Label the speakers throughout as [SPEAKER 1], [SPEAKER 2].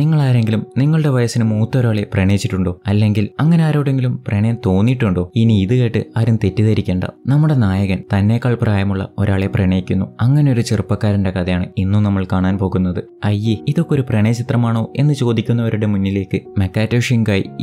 [SPEAKER 1] നിങ്ങൾ ആരെങ്കിലും നിങ്ങളുടെ വയസ്സിന് മൂത്തൊരാളെ പ്രണയിച്ചിട്ടുണ്ടോ അല്ലെങ്കിൽ അങ്ങനെ ആരോടെങ്കിലും പ്രണയം തോന്നിയിട്ടുണ്ടോ ഇനി ഇത് കേട്ട് ആരും തെറ്റിദ്ധരിക്കേണ്ട നമ്മുടെ നായകൻ തന്നേക്കാൾ പ്രായമുള്ള ഒരാളെ പ്രണയിക്കുന്നു അങ്ങനെ ഒരു ചെറുപ്പക്കാരന്റെ കഥയാണ് ഇന്നും നമ്മൾ കാണാൻ പോകുന്നത് അയ്യേ ഇതൊക്കെ ഒരു പ്രണയ ചിത്രമാണോ എന്ന് ചോദിക്കുന്നവരുടെ മുന്നിലേക്ക് മെക്കാറ്റോ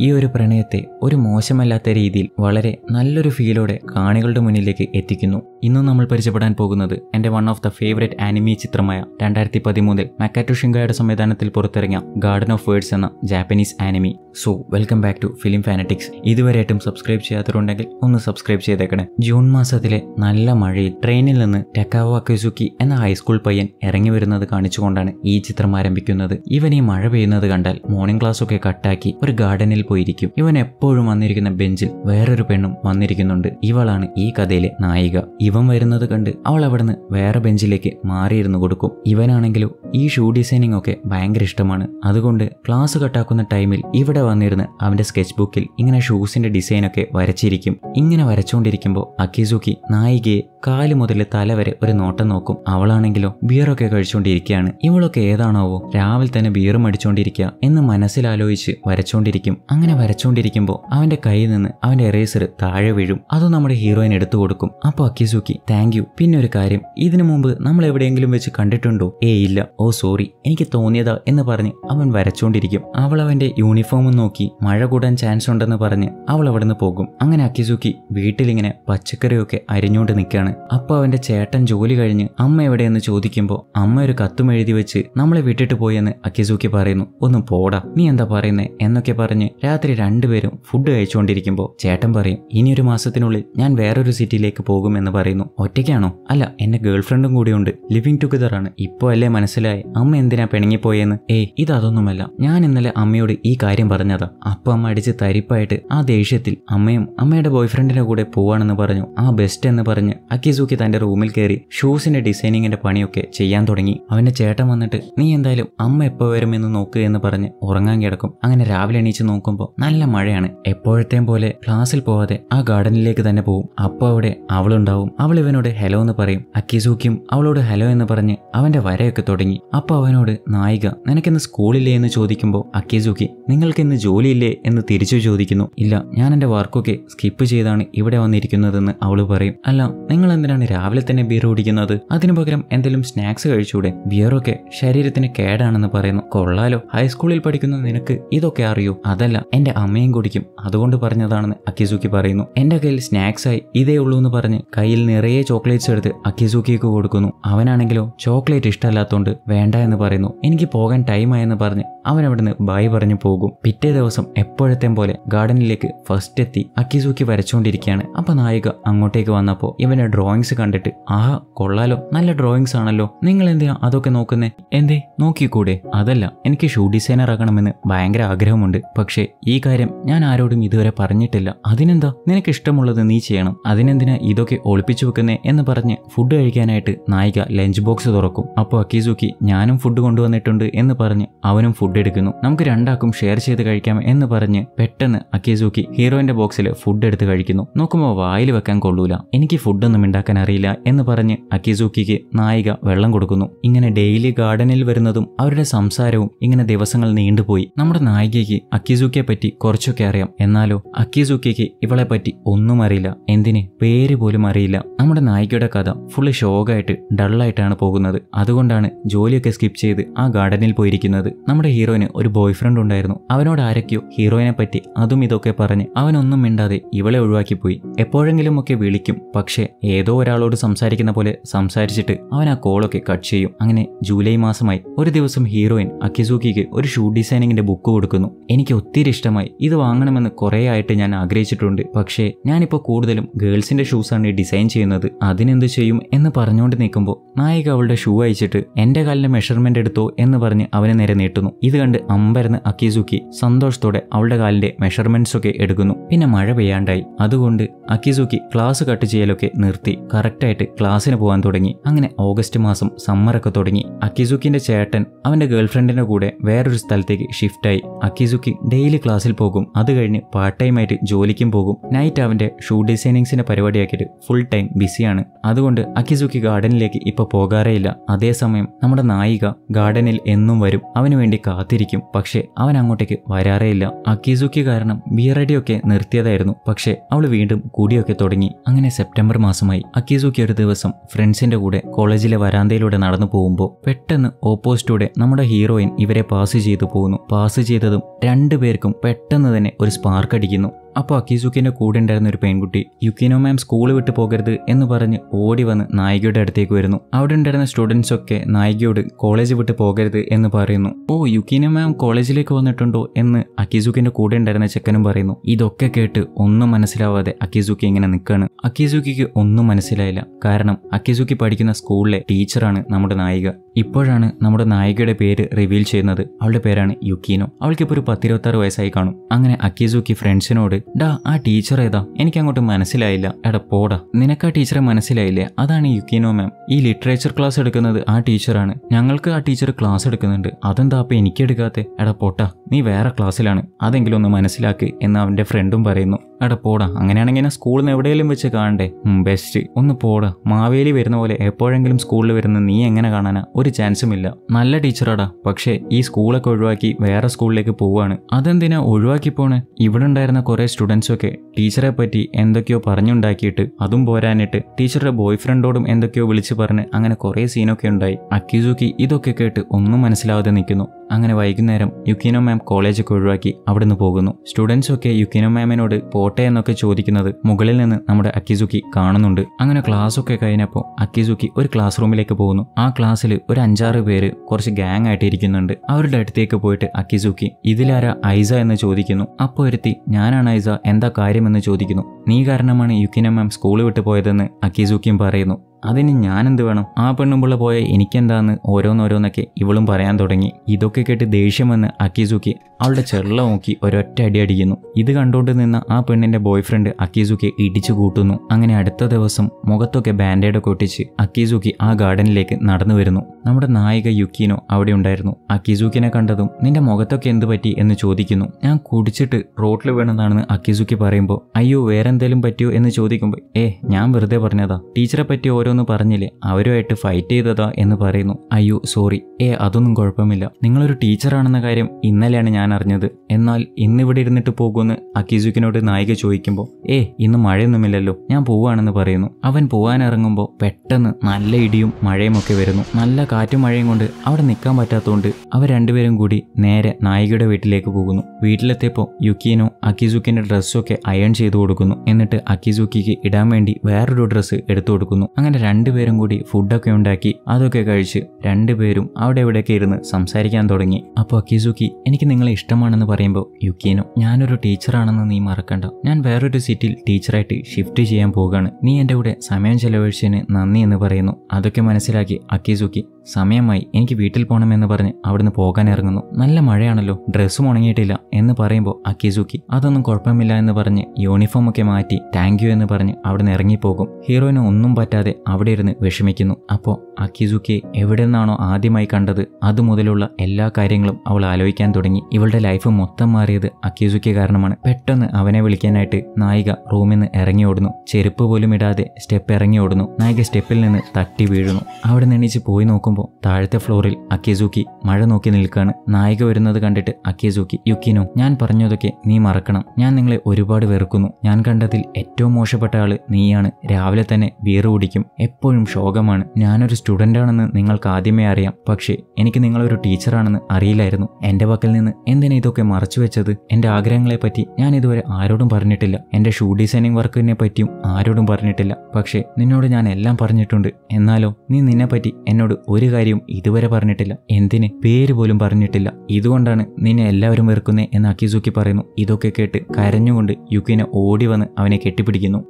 [SPEAKER 1] ഈ ഒരു പ്രണയത്തെ ഒരു മോശമല്ലാത്ത രീതിയിൽ വളരെ നല്ലൊരു ഫീലോടെ കാണികളുടെ മുന്നിലേക്ക് എത്തിക്കുന്നു ഇന്ന് നമ്മൾ പരിചയപ്പെടാൻ പോകുന്നത് എൻ്റെ one of the favourite anime ചിത്രമായ രണ്ടായിരത്തി പതിമൂന്നിൽ മക്കാറ്റു ഷിംഗയുടെ സംവിധാനത്തിൽ പുറത്തിറങ്ങിയ ഗാർഡൻ ഓഫ് വേർഡ്സ് എന്ന Japanese anime so welcome back to film fanatics ഇതുവരെയായിട്ടും സബ്സ്ക്രൈബ് ചെയ്യാത്തവരുണ്ടെങ്കിൽ ഒന്ന് സബ്സ്ക്രൈബ് ചെയ്തേക്കണേ ജൂൺ മാസത്തിലെ നല്ല മഴയിൽ ട്രെയിനിൽ നിന്ന് ടക്കാവോ അക്കസുക്കി എന്ന ഹൈസ്കൂൾ പയ്യൻ ഇറങ്ങി വരുന്നത് കാണിച്ചുകൊണ്ടാണ് ഈ ചിത്രം ആരംഭിക്കുന്നത് ഇവൻ ഈ മഴ പെയ്യുന്നത് കണ്ടാൽ മോർണിംഗ് ക്ലാസ് ഒക്കെ കട്ടാക്കി ഒരു ഗാർഡനിൽ പോയിരിക്കും ഇവൻ എപ്പോഴും വന്നിരിക്കുന്ന ബെഞ്ചിൽ വേറൊരു പെണ്ണും വന്നിരിക്കുന്നുണ്ട് ഇവളാണ് ഈ കഥയിലെ നായിക ഇവൻ വരുന്നത് കണ്ട് അവൾ അവിടുന്ന് വേറെ ബെഞ്ചിലേക്ക് മാറിയിരുന്നു കൊടുക്കും ഇവനാണെങ്കിലും ഈ ഷൂ ഡിസൈനിങ് ഒക്കെ ഭയങ്കര ഇഷ്ടമാണ് അതുകൊണ്ട് ക്ലാസ് കട്ടാക്കുന്ന ടൈമിൽ ഇവിടെ വന്നിരുന്ന് അവന്റെ സ്കെച്ച് ബുക്കിൽ ഇങ്ങനെ ഡിസൈൻ ഡിസൈനൊക്കെ വരച്ചിരിക്കും ഇങ്ങനെ വരച്ചുകൊണ്ടിരിക്കുമ്പോൾ അക്കിസൂക്കി നായികയെ കാല് മുതൽ തല വരെ ഒരു നോട്ടം നോക്കും അവളാണെങ്കിലോ ബിയറൊക്കെ കഴിച്ചുകൊണ്ടിരിക്കുകയാണ് ഇവളൊക്കെ ഏതാണാവോ രാവിലെ തന്നെ ബിയറും അടിച്ചുകൊണ്ടിരിക്കുക എന്ന് മനസ്സിലാലോചിച്ച് വരച്ചുകൊണ്ടിരിക്കും അങ്ങനെ വരച്ചുകൊണ്ടിരിക്കുമ്പോൾ അവന്റെ കയ്യിൽ നിന്ന് അവന്റെ എറേസർ താഴെ വീഴും അത് നമ്മുടെ ഹീറോയിൻ എടുത്തു കൊടുക്കും അപ്പോൾ അക്കിസു സുസുക്കി താങ്ക് യു പിന്നെ ഒരു കാര്യം ഇതിനു മുമ്പ് നമ്മൾ എവിടെയെങ്കിലും വെച്ച് കണ്ടിട്ടുണ്ടോ ഏ ഇല്ല ഓ സോറി എനിക്ക് തോന്നിയതാ എന്ന് പറഞ്ഞ് അവൻ വരച്ചുകൊണ്ടിരിക്കും അവൾ അവന്റെ യൂണിഫോമും നോക്കി മഴ കൂടാൻ ചാൻസ് ഉണ്ടെന്ന് പറഞ്ഞ് അവൾ അവിടുന്ന് പോകും അങ്ങനെ അക്കിസുക്കി വീട്ടിലിങ്ങനെ പച്ചക്കറിയൊക്കെ അരിഞ്ഞുകൊണ്ട് നിൽക്കുകയാണ് അപ്പോൾ അവന്റെ ചേട്ടൻ ജോലി കഴിഞ്ഞ് അമ്മ എവിടെയെന്ന് ചോദിക്കുമ്പോൾ അമ്മ ഒരു കത്തും എഴുതി വെച്ച് നമ്മളെ വിട്ടിട്ട് പോയെന്ന് അക്കിസുക്കി പറയുന്നു ഒന്ന് പോടാ നീ എന്താ പറയുന്നേ എന്നൊക്കെ പറഞ്ഞ് രാത്രി രണ്ടുപേരും ഫുഡ് കഴിച്ചുകൊണ്ടിരിക്കുമ്പോൾ ചേട്ടൻ പറയും ഇനിയൊരു മാസത്തിനുള്ളിൽ ഞാൻ വേറൊരു സിറ്റിയിലേക്ക് പോകുമെന്ന് പറയും പറയുന്നു ഒറ്റയ്ക്കാണോ അല്ല എന്റെ ഗേൾ ഫ്രണ്ടും കൂടിയുണ്ട് ലിവിങ് ടുഗദർ ആണ് ഇപ്പോ അല്ലേ മനസ്സിലായി അമ്മ എന്തിനാ പിണങ്ങിപ്പോയെന്ന് ഏയ് ഇതൊന്നുമല്ല ഞാൻ ഇന്നലെ അമ്മയോട് ഈ കാര്യം പറഞ്ഞതാ അപ്പ അമ്മ അടിച്ച് തരിപ്പായിട്ട് ആ ദേഷ്യത്തിൽ അമ്മയും അമ്മയുടെ ബോയ്ഫ്രണ്ടിൻ്റെ കൂടെ പോവാണെന്ന് പറഞ്ഞു ആ ബെസ്റ്റ് എന്ന് പറഞ്ഞ് അക്കിസൂക്കി തന്റെ റൂമിൽ കയറി ഷൂസിന്റെ ഡിസൈനിങ്ങിന്റെ പണിയൊക്കെ ചെയ്യാൻ തുടങ്ങി അവന്റെ ചേട്ടൻ വന്നിട്ട് നീ എന്തായാലും അമ്മ എപ്പോ വരുമെന്ന് നോക്കുക എന്ന് പറഞ്ഞ് ഉറങ്ങാൻ കിടക്കും അങ്ങനെ രാവിലെ എണീച്ച് നോക്കുമ്പോൾ നല്ല മഴയാണ് എപ്പോഴത്തെയും പോലെ ക്ലാസ്സിൽ പോവാതെ ആ ഗാർഡനിലേക്ക് തന്നെ പോകും അപ്പോൾ അവിടെ അവളുണ്ടാവും അവൾ ഇവനോട് ഹലോ എന്ന് പറയും അക്കിസൂക്കിയും അവളോട് ഹലോ എന്ന് പറഞ്ഞ് അവന്റെ വരയൊക്കെ തുടങ്ങി അപ്പോൾ അവനോട് നായിക നിനക്കിന്ന് സ്കൂളില്ലേ എന്ന് ചോദിക്കുമ്പോൾ അക്കിസൂക്കി നിങ്ങൾക്കിന്ന് ജോലിയില്ലേ എന്ന് തിരിച്ചു ചോദിക്കുന്നു ഇല്ല ഞാൻ എൻ്റെ വർക്കൊക്കെ സ്കിപ്പ് ചെയ്താണ് ഇവിടെ വന്നിരിക്കുന്നതെന്ന് അവൾ പറയും അല്ല നിങ്ങൾ എന്തിനാണ് രാവിലെ തന്നെ ബിയർ കുടിക്കുന്നത് അതിനു പകരം എന്തെങ്കിലും സ്നാക്സ് കഴിച്ചൂടെ ബിയറൊക്കെ ശരീരത്തിന് കേടാണെന്ന് പറയുന്നു കൊള്ളാലോ ഹൈസ്കൂളിൽ പഠിക്കുന്ന നിനക്ക് ഇതൊക്കെ അറിയൂ അതല്ല എൻ്റെ അമ്മയും കുടിക്കും അതുകൊണ്ട് പറഞ്ഞതാണെന്ന് അക്കിസൂക്കി പറയുന്നു എൻ്റെ കയ്യിൽ സ്നാക്സായി ഇതേ ഉള്ളൂ എന്ന് പറഞ്ഞ് കയ്യിൽ നിറയെ ചോക്ലേറ്റ്സ് എടുത്ത് അക്കിസൂക്കിക്ക് കൊടുക്കുന്നു അവനാണെങ്കിലോ ചോക്ലേറ്റ് ഇഷ്ടമല്ലാത്തതുകൊണ്ട് വേണ്ട എന്ന് പറയുന്നു എനിക്ക് പോകാൻ ടൈമായെന്ന് പറഞ്ഞ് അവൻ അവിടുന്ന് ബൈ പറഞ്ഞു പോകും പിറ്റേ ദിവസം എപ്പോഴത്തെ പോലെ ഗാർഡനിലേക്ക് ഫസ്റ്റ് എത്തി അക്കിസൂക്കി വരച്ചുകൊണ്ടിരിക്കുകയാണ് അപ്പോൾ നായിക അങ്ങോട്ടേക്ക് വന്നപ്പോൾ ഇവന്റെ ഡ്രോയിങ്സ് കണ്ടിട്ട് ആഹ് കൊള്ളാലോ നല്ല ഡ്രോയിങ്സ് ആണല്ലോ നിങ്ങൾ എന്തിനാ അതൊക്കെ നോക്കുന്നേ എന്തേ നോക്കിക്കൂടെ അതല്ല എനിക്ക് ഷൂ ഡിസൈനർ ആകണമെന്ന് ഭയങ്കര ആഗ്രഹമുണ്ട് പക്ഷേ ഈ കാര്യം ഞാൻ ആരോടും ഇതുവരെ പറഞ്ഞിട്ടില്ല അതിനെന്താ നിനക്ക് ഇഷ്ടമുള്ളത് നീ ചെയ്യണം അതിനെന്തിനാ ഇതൊക്കെ ഒളിപ്പിച്ചു ഒളിപ്പിച്ചു വെക്കുന്നേ എന്ന് പറഞ്ഞ് ഫുഡ് കഴിക്കാനായിട്ട് നായിക ലഞ്ച് ബോക്സ് തുറക്കും അപ്പോൾ അക്കീസുക്കി ഞാനും ഫുഡ് കൊണ്ടുവന്നിട്ടുണ്ട് എന്ന് പറഞ്ഞ് അവനും ഫുഡ് എടുക്കുന്നു നമുക്ക് രണ്ടാക്കും ഷെയർ ചെയ്ത് കഴിക്കാം എന്ന് പറഞ്ഞ് പെട്ടെന്ന് അക്കീസുക്കി ഹീറോയിന്റെ ബോക്സിൽ ഫുഡ് എടുത്ത് കഴിക്കുന്നു നോക്കുമ്പോൾ വായിൽ വെക്കാൻ കൊള്ളൂല എനിക്ക് ഫുഡൊന്നും ഉണ്ടാക്കാൻ അറിയില്ല എന്ന് പറഞ്ഞ് അക്കീസുക്കിക്ക് നായിക വെള്ളം കൊടുക്കുന്നു ഇങ്ങനെ ഡെയിലി ഗാർഡനിൽ വരുന്നതും അവരുടെ സംസാരവും ഇങ്ങനെ ദിവസങ്ങൾ നീണ്ടുപോയി നമ്മുടെ നായികയ്ക്ക് അക്കീസുക്കിയെ പറ്റി കുറച്ചൊക്കെ അറിയാം എന്നാലോ അക്കീസുക്കിക്ക് ഇവളെ പറ്റി ഒന്നും അറിയില്ല എന്തിന് പേര് പോലും അറിയില്ല നമ്മുടെ നായികയുടെ കഥ ഫുള്ള് ഷോക്കായിട്ട് ഡള്ളായിട്ടാണ് പോകുന്നത് അതുകൊണ്ടാണ് ജോലിയൊക്കെ സ്കിപ്പ് ചെയ്ത് ആ ഗാർഡനിൽ പോയിരിക്കുന്നത് നമ്മുടെ ഹീറോയിന് ഒരു ബോയ് ഫ്രണ്ട് ഉണ്ടായിരുന്നു അവനോട് ആരൊക്കെയോ ഹീറോയിനെ പറ്റി അതും ഇതൊക്കെ പറഞ്ഞ് അവനൊന്നും മിണ്ടാതെ ഇവളെ ഒഴിവാക്കി പോയി എപ്പോഴെങ്കിലും ഒക്കെ വിളിക്കും പക്ഷേ ഏതോ ഒരാളോട് സംസാരിക്കുന്ന പോലെ സംസാരിച്ചിട്ട് അവൻ ആ കോളൊക്കെ കട്ട് ചെയ്യും അങ്ങനെ ജൂലൈ മാസമായി ഒരു ദിവസം ഹീറോയിൻ അക്കിസൂക്കിക്ക് ഒരു ഷൂ ഡിസൈനിങ്ങിന്റെ ബുക്ക് കൊടുക്കുന്നു എനിക്ക് ഒത്തിരി ഇഷ്ടമായി ഇത് വാങ്ങണമെന്ന് കുറേ ആയിട്ട് ഞാൻ ആഗ്രഹിച്ചിട്ടുണ്ട് പക്ഷേ ഞാനിപ്പോൾ കൂടുതലും ഗേൾസിന്റെ ഷൂസാണ് ഡിസൈൻ ചെയ്യുന്നത് അതിനെന്ത് ചെയ്യും എന്ന് പറഞ്ഞുകൊണ്ട് നിൽക്കുമ്പോൾ നായിക അവളുടെ ഷൂ അയച്ചിട്ട് എന്റെ കാലിന് മെഷർമെന്റ് എടുത്തോ എന്ന് പറഞ്ഞ് അവനെ നേരെ നീട്ടുന്നു ഇത് കണ്ട് അമ്പരന്ന് അക്കിസുക്കി സന്തോഷത്തോടെ അവളുടെ കാലിന്റെ മെഷർമെന്റ്സ് ഒക്കെ എടുക്കുന്നു പിന്നെ മഴ പെയ്യാണ്ടായി അതുകൊണ്ട് അക്കിസുക്കി ക്ലാസ് കട്ട് ചെയ്യലൊക്കെ നിർത്തി കറക്റ്റായിട്ട് ക്ലാസ്സിന് പോകാൻ തുടങ്ങി അങ്ങനെ ഓഗസ്റ്റ് മാസം സമ്മറൊക്കെ തുടങ്ങി അക്കിസുക്കിന്റെ ചേട്ടൻ അവന്റെ ഗേൾഫ്രണ്ടിന്റെ കൂടെ വേറൊരു സ്ഥലത്തേക്ക് ഷിഫ്റ്റായി അക്കിസുക്കി ഡെയിലി ക്ലാസ്സിൽ പോകും അത് കഴിഞ്ഞ് പാർട്ട് ടൈം ആയിട്ട് ജോലിക്കും പോകും നൈറ്റ് അവന്റെ ഷൂ ഡിസൈനിങ്സിന്റെ പരിപാടിയാക്കിയിട്ട് ഫുൾ ടൈം ടൈം ബിസിയാണ് അതുകൊണ്ട് അക്കിസുക്കി ഗാർഡനിലേക്ക് ഇപ്പോൾ പോകാറേയില്ല അതേസമയം നമ്മുടെ നായിക ഗാർഡനിൽ എന്നും വരും അവനു വേണ്ടി കാത്തിരിക്കും പക്ഷേ അവൻ അങ്ങോട്ടേക്ക് വരാറേയില്ല അക്കിസുക്കി കാരണം ബിയറടിയൊക്കെ നിർത്തിയതായിരുന്നു പക്ഷേ അവൾ വീണ്ടും കൂടിയൊക്കെ തുടങ്ങി അങ്ങനെ സെപ്റ്റംബർ മാസമായി അക്കിസുക്കി ഒരു ദിവസം ഫ്രണ്ട്സിന്റെ കൂടെ കോളേജിലെ വരാന്തയിലൂടെ നടന്നു പോകുമ്പോൾ പെട്ടെന്ന് ഓപ്പോസിറ്റൂടെ നമ്മുടെ ഹീറോയിൻ ഇവരെ പാസ് ചെയ്തു പോകുന്നു പാസ് ചെയ്തതും രണ്ടുപേർക്കും പെട്ടെന്ന് തന്നെ ഒരു സ്പാർക്ക് അടിക്കുന്നു അപ്പോൾ അക്കീസുക്കിൻ്റെ കൂടെ ഉണ്ടായിരുന്ന ഒരു പെൺകുട്ടി യുക്കിനോ മാം സ്കൂൾ വിട്ടു പോകരുത് എന്ന് പറഞ്ഞ് ഓടി വന്ന് നായികയുടെ അടുത്തേക്ക് വരുന്നു അവിടെ ഉണ്ടായിരുന്ന സ്റ്റുഡൻസ് ഒക്കെ നായികയോട് കോളേജ് വിട്ട് പോകരുത് എന്ന് പറയുന്നു ഓ യുക്കിനോ മാം കോളേജിലേക്ക് വന്നിട്ടുണ്ടോ എന്ന് അക്കീസുക്കിൻ്റെ കൂടെ ഉണ്ടായിരുന്ന ചെക്കനും പറയുന്നു ഇതൊക്കെ കേട്ട് ഒന്നും മനസ്സിലാവാതെ അക്കീസുക്കി ഇങ്ങനെ നിൽക്കുകയാണ് അക്കീസുക്കിക്ക് ഒന്നും മനസ്സിലായില്ല കാരണം അക്കീസുക്കി പഠിക്കുന്ന സ്കൂളിലെ ടീച്ചറാണ് നമ്മുടെ നായിക ഇപ്പോഴാണ് നമ്മുടെ നായികയുടെ പേര് റിവീൽ ചെയ്യുന്നത് അവളുടെ പേരാണ് യുക്കീനോ അവൾക്കിപ്പോൾ ഒരു പത്തിരുപത്താറ് വയസ്സായി കാണും അങ്ങനെ അക്കിസൂക്കി ഫ്രണ്ട്സിനോട് ഡാ ആ ടീച്ചർ ഏതാ എനിക്ക് അങ്ങോട്ട് മനസ്സിലായില്ല എടാ പോടാ നിനക്ക് ആ ടീച്ചറെ മനസ്സിലായില്ലേ അതാണ് യുക്കീനോ മാം ഈ ലിറ്ററേച്ചർ ക്ലാസ് എടുക്കുന്നത് ആ ടീച്ചറാണ് ഞങ്ങൾക്ക് ആ ടീച്ചർ ക്ലാസ് എടുക്കുന്നുണ്ട് അതെന്താ അപ്പം എനിക്ക് എടുക്കാത്തെ എടാ പോട്ടാ നീ വേറെ ക്ലാസ്സിലാണ് അതെങ്കിലും ഒന്ന് മനസ്സിലാക്ക് എന്ന് അവൻ്റെ ഫ്രണ്ടും പറയുന്നു അട പോടാ അങ്ങനെയാണെങ്കിൽ ഞാൻ സ്കൂളിൽ നിന്ന് എവിടെയെങ്കിലും വെച്ച് കാണണ്ടേ ബെസ്റ്റ് ഒന്ന് പോടാ മാവേലി വരുന്ന പോലെ എപ്പോഴെങ്കിലും സ്കൂളിൽ വരുന്ന നീ എങ്ങനെ കാണാനാ ഒരു ചാൻസും ഇല്ല നല്ല ടീച്ചറാടാ പക്ഷേ ഈ സ്കൂളൊക്കെ ഒഴിവാക്കി വേറെ സ്കൂളിലേക്ക് പോവാണ് അതെന്തിനാ ഒഴിവാക്കി പോണേ ഇവിടെ ഉണ്ടായിരുന്ന കുറേ സ്റ്റുഡൻസൊക്കെ ടീച്ചറെ പറ്റി എന്തൊക്കെയോ പറഞ്ഞുണ്ടാക്കിയിട്ട് അതും പോരാനിട്ട് ടീച്ചറുടെ ബോയ് ഫ്രണ്ടോടും എന്തൊക്കെയോ വിളിച്ച് പറഞ്ഞ് അങ്ങനെ കുറേ സീനൊക്കെ ഉണ്ടായി അക്കിസൂക്കി ഇതൊക്കെ കേട്ട് ഒന്നും മനസ്സിലാവാതെ നിൽക്കുന്നു അങ്ങനെ വൈകുന്നേരം യുക്കിനോ മാം കോളേജൊക്കെ ഒഴിവാക്കി അവിടെ നിന്ന് പോകുന്നു സ്റ്റുഡൻസൊക്കെ യുക്കിനോ മാമിനോട് പോട്ടെ എന്നൊക്കെ ചോദിക്കുന്നത് മുകളിൽ നിന്ന് നമ്മുടെ അക്കിസുക്കി കാണുന്നുണ്ട് അങ്ങനെ ക്ലാസ് ഒക്കെ കഴിഞ്ഞപ്പോൾ അക്കിസുക്കി ഒരു ക്ലാസ് റൂമിലേക്ക് പോകുന്നു ആ ക്ലാസ്സിൽ ഒരു അഞ്ചാറ് പേര് കുറച്ച് ഗ്യാങ് ആയിട്ടിരിക്കുന്നുണ്ട് അവരുടെ അടുത്തേക്ക് പോയിട്ട് അക്കിസുക്കി ഇതിലാരാ ഐസ എന്ന് ചോദിക്കുന്നു അപ്പോൾ ഒരുത്തി ഞാനാണ് ഐസ എന്താ കാര്യമെന്ന് ചോദിക്കുന്നു നീ കാരണമാണ് യുക്കിനോ മാം സ്കൂൾ വിട്ടു പോയതെന്ന് അക്കിസുക്കിയും പറയുന്നു അതിന് ഞാനെന്ത് വേണം ആ പെണ്ണുമ്പിള്ള പോയ എനിക്കെന്താന്ന് ഓരോന്നോരോന്നൊക്കെ ഇവളും പറയാൻ തുടങ്ങി ഇതൊക്കെ കേട്ട് ദേഷ്യം വന്ന് അക്കിസുക്കി അവളുടെ ചെറുള നോക്കി ഒരൊറ്റ അടി അടിക്കുന്നു ഇത് കണ്ടുകൊണ്ട് നിന്ന ആ പെണ്ണിന്റെ ബോയ് ഫ്രണ്ട് അക്കീസുക്കെ ഇടിച്ചു കൂട്ടുന്നു അങ്ങനെ അടുത്ത ദിവസം മുഖത്തൊക്കെ ബാൻഡേഡ് ഒക്കെ ഒട്ടിച്ച് അക്കീസുക്കി ആ ഗാർഡനിലേക്ക് നടന്നു വരുന്നു നമ്മുടെ നായിക യുക്കീനോ അവിടെ ഉണ്ടായിരുന്നു അക്കീസുക്കിനെ കണ്ടതും നിന്റെ മുഖത്തൊക്കെ എന്ത് പറ്റി എന്ന് ചോദിക്കുന്നു ഞാൻ കുടിച്ചിട്ട് റോട്ടിൽ വീണതാണെന്ന് അക്കീസുക്കി പറയുമ്പോൾ അയ്യോ വേറെന്തേലും പറ്റിയോ എന്ന് ചോദിക്കുമ്പോൾ ഏ ഞാൻ വെറുതെ പറഞ്ഞതാ ടീച്ചറെ പറ്റി ഓരോന്ന് പറഞ്ഞില്ലേ അവരുമായിട്ട് ഫൈറ്റ് ചെയ്തതാ എന്ന് പറയുന്നു അയ്യോ സോറി ഏ അതൊന്നും കുഴപ്പമില്ല നിങ്ങളൊരു ടീച്ചറാണെന്ന കാര്യം ഇന്നലെയാണ് ഞാൻ അറിഞ്ഞത് എന്നാൽ ഇന്നിവിടെ ഇരുന്നിട്ട് പോകുമെന്ന് അക്കീസുക്കിനോട് നായിക ചോദിക്കുമ്പോൾ ഏ ഇന്ന് മഴയൊന്നുമില്ലല്ലോ ഞാൻ പോവുകയാണെന്ന് പറയുന്നു അവൻ പോവാനിറങ്ങുമ്പോൾ പെട്ടെന്ന് നല്ല ഇടിയും മഴയും ഒക്കെ വരുന്നു നല്ല കാറ്റും മഴയും കൊണ്ട് അവിടെ നിൽക്കാൻ പറ്റാത്തതുകൊണ്ട് അവർ രണ്ടുപേരും കൂടി നേരെ നായികയുടെ വീട്ടിലേക്ക് പോകുന്നു വീട്ടിലെത്തിയപ്പോൾ യുക്കീനോ അക്കീസുക്കിൻ്റെ ഡ്രസ്സൊക്കെ അയൺ ചെയ്തു കൊടുക്കുന്നു എന്നിട്ട് അക്കീസുക്കിക്ക് ഇടാൻ വേണ്ടി വേറൊരു ഡ്രസ്സ് എടുത്തു കൊടുക്കുന്നു അങ്ങനെ രണ്ടുപേരും കൂടി ഫുഡൊക്കെ ഉണ്ടാക്കി അതൊക്കെ കഴിച്ച് രണ്ടുപേരും അവിടെ ഇവിടെയൊക്കെ ഇരുന്ന് സംസാരിക്കാൻ തുടങ്ങി അപ്പോൾ അക്കീസുക്കി എനിക്ക് നിങ്ങളെ ഇഷ്ടമാണെന്ന് പറയുമ്പോൾ യുക്കീനോ ഞാനൊരു ടീച്ചറാണെന്ന് നീ മറക്കണ്ട ഞാൻ വേറൊരു സിറ്റിയിൽ ടീച്ചറായിട്ട് ഷിഫ്റ്റ് ചെയ്യാൻ പോവുകയാണ് നീ എൻ്റെ കൂടെ സമയം ചെലവഴിച്ചതിന് നന്ദി എന്ന് പറയുന്നു അതൊക്കെ മനസ്സിലാക്കി അക്കിസുക്കി സമയമായി എനിക്ക് വീട്ടിൽ പോകണമെന്ന് പറഞ്ഞ് അവിടുന്ന് പോകാൻ ഇറങ്ങുന്നു നല്ല മഴയാണല്ലോ ഡ്രസ്സും ഉണങ്ങിയിട്ടില്ല എന്ന് പറയുമ്പോൾ അക്കിസുക്കി അതൊന്നും കുഴപ്പമില്ല എന്ന് പറഞ്ഞ് യൂണിഫോം ഒക്കെ മാറ്റി താങ്ക് യു എന്ന് പറഞ്ഞ് അവിടുന്ന് ഇറങ്ങിപ്പോകും ഹീറോയിന് ഒന്നും പറ്റാതെ അവിടെ ഇരുന്ന് വിഷമിക്കുന്നു അപ്പോൾ അക്കിസുക്കിയെ എവിടെ നിന്നാണോ ആദ്യമായി കണ്ടത് അതുമുതലുള്ള എല്ലാ കാര്യങ്ങളും അവൾ ആലോചിക്കാൻ തുടങ്ങി ഇവളുടെ ലൈഫ് മൊത്തം മാറിയത് അക്കിസുക്കി കാരണമാണ് പെട്ടെന്ന് അവനെ വിളിക്കാനായിട്ട് നായിക റൂമിൽ നിന്ന് ഇറങ്ങി ഓടുന്നു ചെരുപ്പ് പോലും ഇടാതെ സ്റ്റെപ്പ് ഇറങ്ങി ഓടുന്നു നായിക സ്റ്റെപ്പിൽ നിന്ന് തട്ടി വീഴുന്നു അവിടെ എണീച്ച് പോയി നോക്കും നോക്കുമ്പോൾ താഴത്തെ ഫ്ലോറിൽ അക്കേസൂക്കി മഴ നോക്കി നിൽക്കുകയാണ് നായിക വരുന്നത് കണ്ടിട്ട് അക്കേസൂക്കി യുക്കിനോ ഞാൻ പറഞ്ഞതൊക്കെ നീ മറക്കണം ഞാൻ നിങ്ങളെ ഒരുപാട് വെറുക്കുന്നു ഞാൻ കണ്ടതിൽ ഏറ്റവും മോശപ്പെട്ട ആള് നീയാണ് രാവിലെ തന്നെ ബീർ കുടിക്കും എപ്പോഴും ശോകമാണ് ഞാനൊരു സ്റ്റുഡൻ്റ് ആണെന്ന് നിങ്ങൾക്ക് ആദ്യമേ അറിയാം പക്ഷേ എനിക്ക് നിങ്ങളൊരു ടീച്ചറാണെന്ന് അറിയില്ലായിരുന്നു എൻ്റെ പക്കൽ നിന്ന് എന്തിനാ ഇതൊക്കെ മറച്ചു വെച്ചത് എൻ്റെ ആഗ്രഹങ്ങളെ പറ്റി ഞാൻ ഇതുവരെ ആരോടും പറഞ്ഞിട്ടില്ല എൻ്റെ ഷൂ ഡിസൈനിങ് വർക്കിനെ പറ്റിയും ആരോടും പറഞ്ഞിട്ടില്ല പക്ഷേ നിന്നോട് ഞാൻ എല്ലാം പറഞ്ഞിട്ടുണ്ട് എന്നാലോ നീ നിന്നെപ്പറ്റി എന്നോട് ഒരു ഒരു കാര്യവും ഇതുവരെ പറഞ്ഞിട്ടില്ല എന്തിന് പേര് പോലും പറഞ്ഞിട്ടില്ല ഇതുകൊണ്ടാണ് നിന്നെ എല്ലാവരും വെറുക്കുന്നേ എന്ന് അക്കിസൂക്കി പറയുന്നു ഇതൊക്കെ കേട്ട് കരഞ്ഞുകൊണ്ട് യുക്കിനെ ഓടി വന്ന് അവനെ കെട്ടിപ്പിടിക്കുന്നു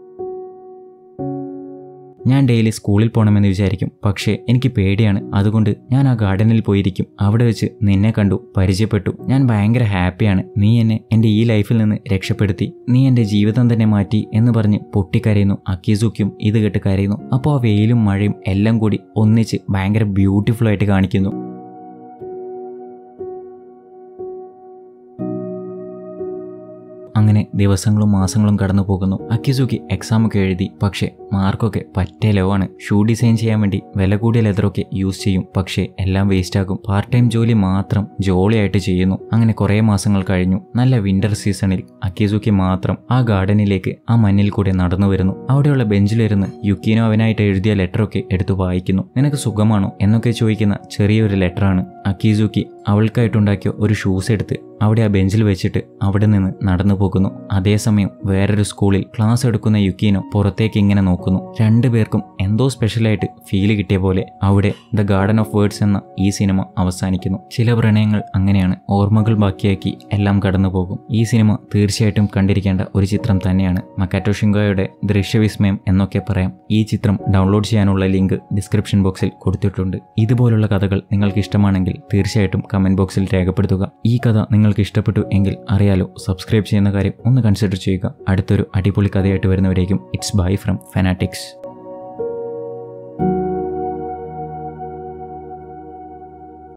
[SPEAKER 1] ഞാൻ ഡെയിലി സ്കൂളിൽ പോകണമെന്ന് വിചാരിക്കും പക്ഷേ എനിക്ക് പേടിയാണ് അതുകൊണ്ട് ഞാൻ ആ ഗാർഡനിൽ പോയിരിക്കും അവിടെ വെച്ച് നിന്നെ കണ്ടു പരിചയപ്പെട്ടു ഞാൻ ഭയങ്കര ഹാപ്പിയാണ് നീ എന്നെ എൻ്റെ ഈ ലൈഫിൽ നിന്ന് രക്ഷപ്പെടുത്തി നീ എൻ്റെ ജീവിതം തന്നെ മാറ്റി എന്ന് പറഞ്ഞ് പൊട്ടിക്കരയുന്നു അക്കീസുക്കും ഇത് കേട്ട് കരയുന്നു അപ്പോൾ ആ വെയിലും മഴയും എല്ലാം കൂടി ഒന്നിച്ച് ഭയങ്കര ബ്യൂട്ടിഫുൾ ആയിട്ട് കാണിക്കുന്നു അങ്ങനെ ദിവസങ്ങളും മാസങ്ങളും കടന്നു പോകുന്നു അക്കിസുക്കി എക്സാമൊക്കെ എഴുതി പക്ഷേ മാർക്കൊക്കെ പറ്റേ ലോ ആണ് ഷൂ ഡിസൈൻ ചെയ്യാൻ വേണ്ടി വില കൂടിയ ലെതറൊക്കെ യൂസ് ചെയ്യും പക്ഷേ എല്ലാം വേസ്റ്റ് ആകും പാർട്ട് ടൈം ജോലി മാത്രം ജോളിയായിട്ട് ചെയ്യുന്നു അങ്ങനെ കുറേ മാസങ്ങൾ കഴിഞ്ഞു നല്ല വിന്റർ സീസണിൽ അക്കിസുക്കി മാത്രം ആ ഗാർഡനിലേക്ക് ആ മഞ്ഞിൽ കൂടെ നടന്നു വരുന്നു അവിടെയുള്ള ബെഞ്ചിലിരുന്ന് യുക്കീനോ അവനായിട്ട് എഴുതിയ ലെറ്ററൊക്കെ എടുത്തു വായിക്കുന്നു നിനക്ക് സുഖമാണോ എന്നൊക്കെ ചോദിക്കുന്ന ചെറിയൊരു ലെറ്ററാണ് അക്കിസുക്കി അവൾക്കായിട്ടുണ്ടാക്കിയ ഒരു ഷൂസ് എടുത്ത് അവിടെ ആ ബെഞ്ചിൽ വെച്ചിട്ട് അവിടെ നിന്ന് നടന്നു പോകുന്നു അതേസമയം വേറൊരു സ്കൂളിൽ ക്ലാസ് എടുക്കുന്ന യുക്കീനോ പുറത്തേക്ക് ഇങ്ങനെ നോക്കുന്നു രണ്ടുപേർക്കും എന്തോ സ്പെഷ്യലായിട്ട് ഫീൽ കിട്ടിയ പോലെ അവിടെ ദ ഗാർഡൻ ഓഫ് വേർഡ്സ് എന്ന ഈ സിനിമ അവസാനിക്കുന്നു ചില പ്രണയങ്ങൾ അങ്ങനെയാണ് ഓർമ്മകൾ ബാക്കിയാക്കി എല്ലാം കടന്നുപോകും ഈ സിനിമ തീർച്ചയായിട്ടും കണ്ടിരിക്കേണ്ട ഒരു ചിത്രം തന്നെയാണ് മക്കാറ്റോ ഷിങ്കോയുടെ ദൃശ്യവിസ്മയം എന്നൊക്കെ പറയാം ഈ ചിത്രം ഡൗൺലോഡ് ചെയ്യാനുള്ള ലിങ്ക് ഡിസ്ക്രിപ്ഷൻ ബോക്സിൽ കൊടുത്തിട്ടുണ്ട് ഇതുപോലുള്ള കഥകൾ നിങ്ങൾക്ക് ഇഷ്ടമാണെങ്കിൽ തീർച്ചയായിട്ടും കമൻറ്റ് ബോക്സിൽ രേഖപ്പെടുത്തുക ഈ കഥ നിങ്ങൾക്ക് ഇഷ്ടപ്പെട്ടു എങ്കിൽ അറിയാലോ സബ്സ്ക്രൈബ് ചെയ്യുന്ന കാര്യം ഒന്ന് കൺസിഡർ ചെയ്യുക അടുത്തൊരു അടിപൊളി കഥയായിട്ട് വരുന്നവരേക്കും ഇറ്റ്സ് ബൈ ഫ്രം ഫെനാറ്റിക്സ്